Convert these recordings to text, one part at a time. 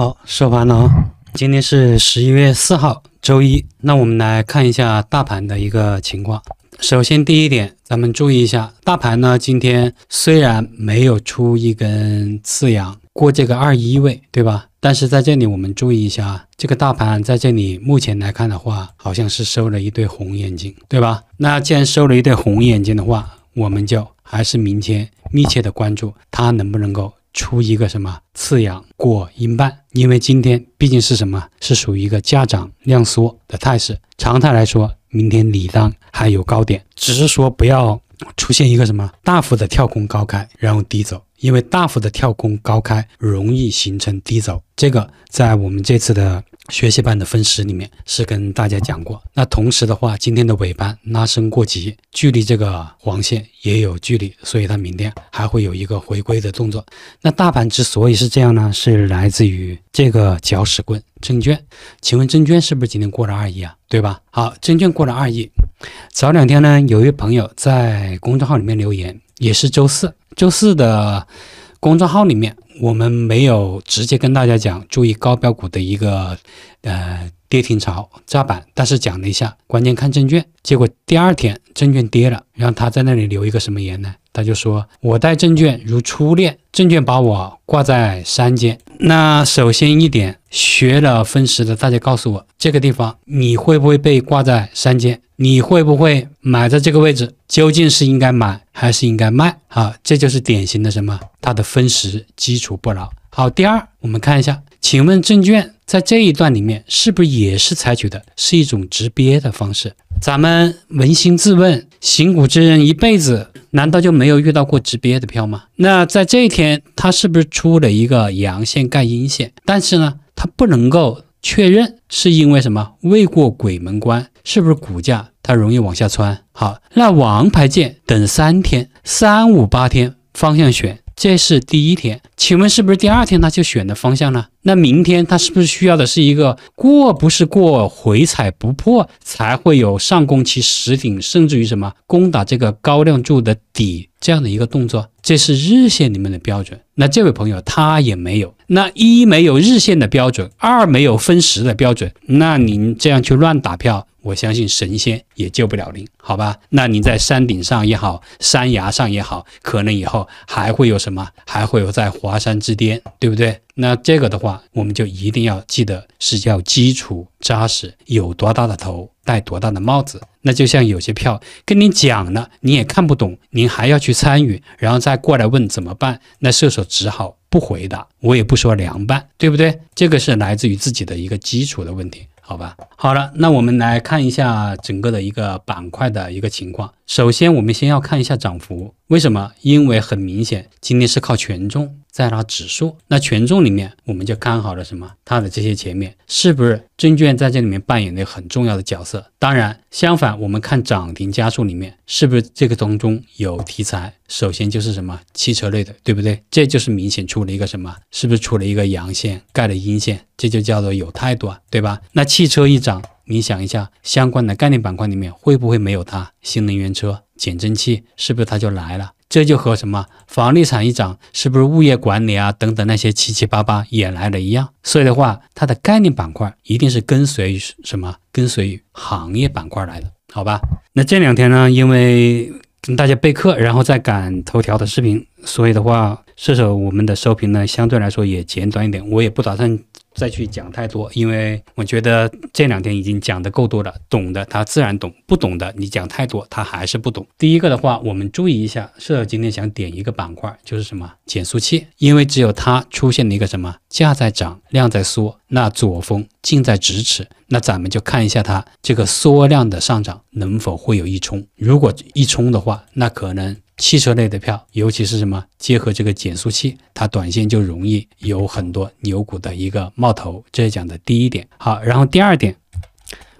好，收盘了啊！今天是十一月四号，周一。那我们来看一下大盘的一个情况。首先，第一点，咱们注意一下，大盘呢，今天虽然没有出一根次阳过这个二一位，对吧？但是在这里，我们注意一下，这个大盘在这里目前来看的话，好像是收了一对红眼睛，对吧？那既然收了一对红眼睛的话，我们就还是明天密切的关注它能不能够。出一个什么次阳过阴半，因为今天毕竟是什么，是属于一个价涨量缩的态势。常态来说，明天理当还有高点，只是说不要出现一个什么大幅的跳空高开，然后低走，因为大幅的跳空高开容易形成低走。这个在我们这次的。学习班的分时里面是跟大家讲过，那同时的话，今天的尾盘拉升过急，距离这个黄线也有距离，所以它明天还会有一个回归的动作。那大盘之所以是这样呢，是来自于这个搅屎棍证券。请问证券是不是今天过了二亿啊？对吧？好，证券过了二亿。早两天呢，有一位朋友在公众号里面留言，也是周四，周四的。公众号里面，我们没有直接跟大家讲，注意高标股的一个，呃。跌停潮炸板，但是讲了一下，关键看证券。结果第二天证券跌了，然后他在那里留一个什么言呢？他就说：“我待证券如初恋，证券把我挂在山间。”那首先一点，学了分时的大家告诉我，这个地方你会不会被挂在山间？你会不会买在这个位置？究竟是应该买还是应该卖？啊，这就是典型的什么？它的分时基础不牢。好，第二，我们看一下。请问证券在这一段里面是不是也是采取的是一种直憋的方式？咱们扪心自问，行股之人一辈子难道就没有遇到过直憋的票吗？那在这一天，他是不是出了一个阳线盖阴线？但是呢，他不能够确认，是因为什么？未过鬼门关，是不是股价它容易往下穿？好，那王牌剑等三天、三五八天方向选。这是第一天，请问是不是第二天他就选的方向呢？那明天他是不是需要的是一个过，不是过回踩不破，才会有上攻期十顶，甚至于什么攻打这个高量柱的底这样的一个动作？这是日线里面的标准。那这位朋友他也没有，那一没有日线的标准，二没有分时的标准，那您这样去乱打票。我相信神仙也救不了您，好吧？那您在山顶上也好，山崖上也好，可能以后还会有什么？还会有在华山之巅，对不对？那这个的话，我们就一定要记得是叫基础扎实，有多大的头戴多大的帽子。那就像有些票跟您讲了，你也看不懂，您还要去参与，然后再过来问怎么办？那射手只好不回答，我也不说凉拌，对不对？这个是来自于自己的一个基础的问题。好吧，好了，那我们来看一下整个的一个板块的一个情况。首先，我们先要看一下涨幅，为什么？因为很明显，今天是靠权重。在它指数那权重里面，我们就看好了什么？它的这些前面是不是证券在这里面扮演了很重要的角色？当然，相反，我们看涨停加速里面，是不是这个当中有题材？首先就是什么汽车类的，对不对？这就是明显出了一个什么？是不是出了一个阳线盖了阴线？这就叫做有态度，啊，对吧？那汽车一涨，你想一下，相关的概念板块里面会不会没有它？新能源车、减震器，是不是它就来了？这就和什么房地产一涨，是不是物业管理啊等等那些七七八八也来了一样。所以的话，它的概念板块一定是跟随于什么，跟随于行业板块来的，好吧？那这两天呢，因为跟大家备课，然后再赶头条的视频，所以的话，射手我们的收评呢相对来说也简短一点，我也不打算。再去讲太多，因为我觉得这两天已经讲的够多了，懂的他自然懂，不懂的你讲太多他还是不懂。第一个的话，我们注意一下，社长今天想点一个板块，就是什么减速器，因为只有它出现了一个什么价在涨，量在缩，那左峰近在咫尺，那咱们就看一下它这个缩量的上涨能否会有一冲，如果一冲的话，那可能。汽车类的票，尤其是什么结合这个减速器，它短线就容易有很多牛股的一个冒头。这是讲的第一点。好，然后第二点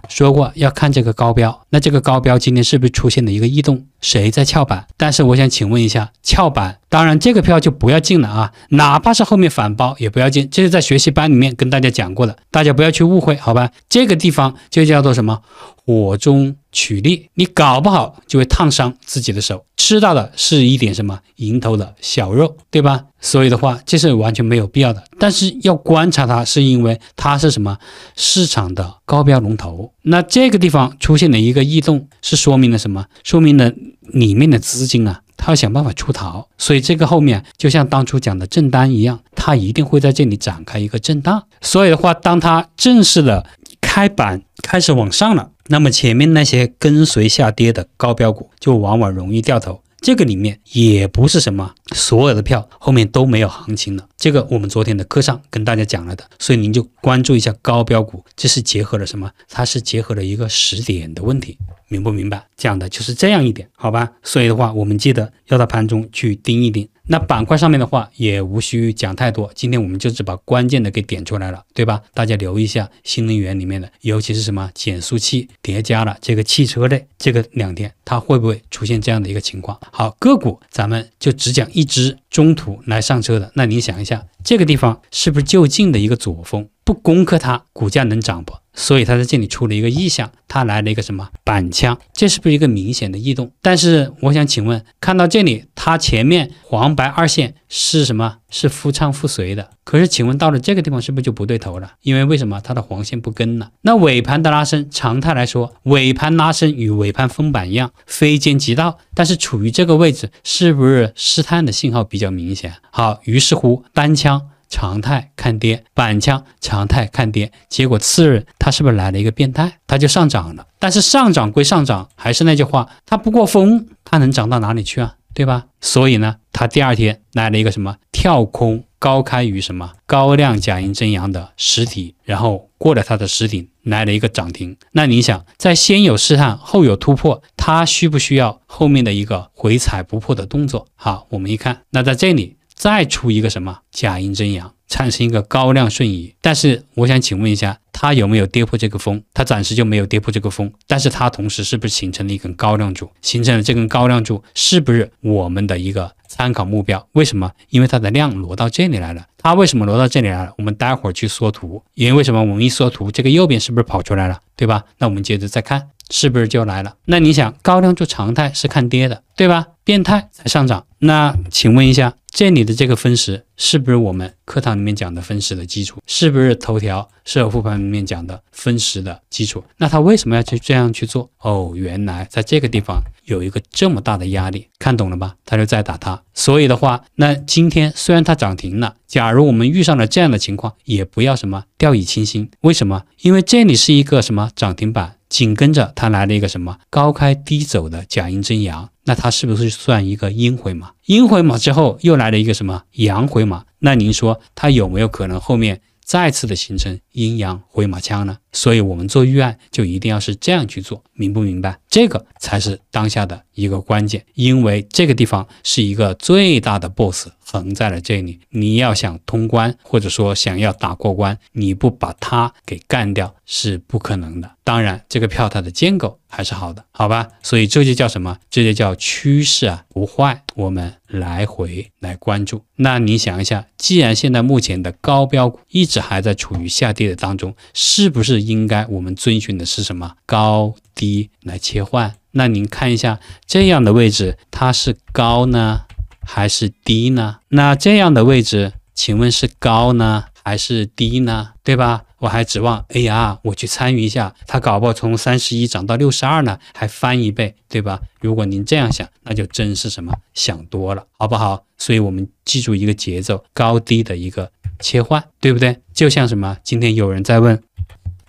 说过要看这个高标，那这个高标今天是不是出现了一个异动？谁在翘板？但是我想请问一下，翘板，当然这个票就不要进了啊，哪怕是后面反包也不要进。这是在学习班里面跟大家讲过的，大家不要去误会，好吧？这个地方就叫做什么火中取栗，你搞不好就会烫伤自己的手，吃到的是一点什么蝇头的小肉，对吧？所以的话，这是完全没有必要的。但是要观察它，是因为它是什么市场的高标龙头。那这个地方出现的一个异动，是说明了什么？说明了。里面的资金啊，它要想办法出逃，所以这个后面就像当初讲的震荡一样，它一定会在这里展开一个震荡。所以的话，当它正式的开板开始往上了，那么前面那些跟随下跌的高标股就往往容易掉头。这个里面也不是什么所有的票后面都没有行情了，这个我们昨天的课上跟大家讲了的，所以您就关注一下高标股，这是结合了什么？它是结合了一个时点的问题，明不明白？讲的就是这样一点，好吧？所以的话，我们记得要到盘中去盯一盯。那板块上面的话也无需讲太多，今天我们就只把关键的给点出来了，对吧？大家留意一下新能源里面的，尤其是什么减速器叠加了这个汽车类，这个两天它会不会出现这样的一个情况？好，个股咱们就只讲一只中途来上车的，那您想一下，这个地方是不是就近的一个左峰？不攻克它，股价能涨不？所以它在这里出了一个异象，它来了一个什么板腔，这是不是一个明显的异动？但是我想请问，看到这里，它前面黄白二线是什么？是夫唱妇随的。可是请问到了这个地方是不是就不对头了？因为为什么它的黄线不跟了？那尾盘的拉升，常态来说，尾盘拉升与尾盘封板一样，非奸即盗。但是处于这个位置，是不是试探的信号比较明显？好，于是乎单枪。常态看跌，板枪常态看跌，结果次日它是不是来了一个变态，它就上涨了。但是上涨归上涨，还是那句话，它不过风，它能涨到哪里去啊，对吧？所以呢，它第二天来了一个什么跳空高开于什么高量假阴真阳的实体，然后过了它的实体，来了一个涨停。那你想，在先有试探后有突破，它需不需要后面的一个回踩不破的动作？好，我们一看，那在这里。再出一个什么假阴真阳，产生一个高量瞬移。但是我想请问一下，它有没有跌破这个峰？它暂时就没有跌破这个峰。但是它同时是不是形成了一根高量柱？形成了这根高量柱，是不是我们的一个参考目标？为什么？因为它的量挪到这里来了。它为什么挪到这里来了？我们待会儿去缩图。因为为什么我们一缩图，这个右边是不是跑出来了，对吧？那我们接着再看，是不是就来了？那你想高量柱常态是看跌的，对吧？变态才上涨。那请问一下。这里的这个分时是不是我们课堂里面讲的分时的基础？是不是头条、社会复盘里面讲的分时的基础？那他为什么要去这样去做？哦，原来在这个地方有一个这么大的压力，看懂了吧？他就在打他。所以的话，那今天虽然它涨停了，假如我们遇上了这样的情况，也不要什么掉以轻心。为什么？因为这里是一个什么涨停板，紧跟着它来了一个什么高开低走的假阴真阳。那它是不是算一个阴回马？阴回马之后又来了一个什么阳回马？那您说它有没有可能后面再次的形成阴阳回马枪呢？所以，我们做预案就一定要是这样去做，明不明白？这个才是当下的一个关键，因为这个地方是一个最大的 BOSS。横在了这里，你要想通关，或者说想要打过关，你不把它给干掉是不可能的。当然，这个票它的结构还是好的，好吧？所以这就叫什么？这就叫趋势啊，不坏。我们来回来关注。那你想一下，既然现在目前的高标股一直还在处于下跌的当中，是不是应该我们遵循的是什么高低来切换？那您看一下这样的位置，它是高呢？还是低呢？那这样的位置，请问是高呢还是低呢？对吧？我还指望哎呀，我去参与一下，它搞不好从三十一涨到六十二呢，还翻一倍，对吧？如果您这样想，那就真是什么想多了，好不好？所以，我们记住一个节奏，高低的一个切换，对不对？就像什么，今天有人在问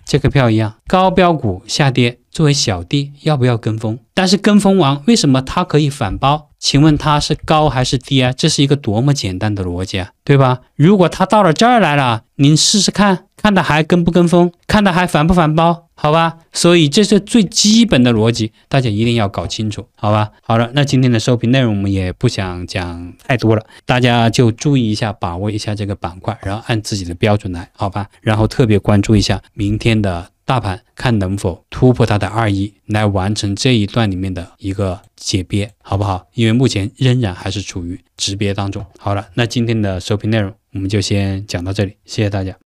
这个票一样，高标股下跌，作为小弟要不要跟风？但是跟风王为什么它可以反包？请问它是高还是低啊？这是一个多么简单的逻辑啊，对吧？如果它到了这儿来了，您试试看看它还跟不跟风，看它还反不反包，好吧？所以这是最基本的逻辑，大家一定要搞清楚，好吧？好了，那今天的收评内容我们也不想讲太多了，大家就注意一下，把握一下这个板块，然后按自己的标准来，好吧？然后特别关注一下明天的。大盘看能否突破它的二一，来完成这一段里面的一个解憋，好不好？因为目前仍然还是处于止憋当中。好了，那今天的收评内容我们就先讲到这里，谢谢大家。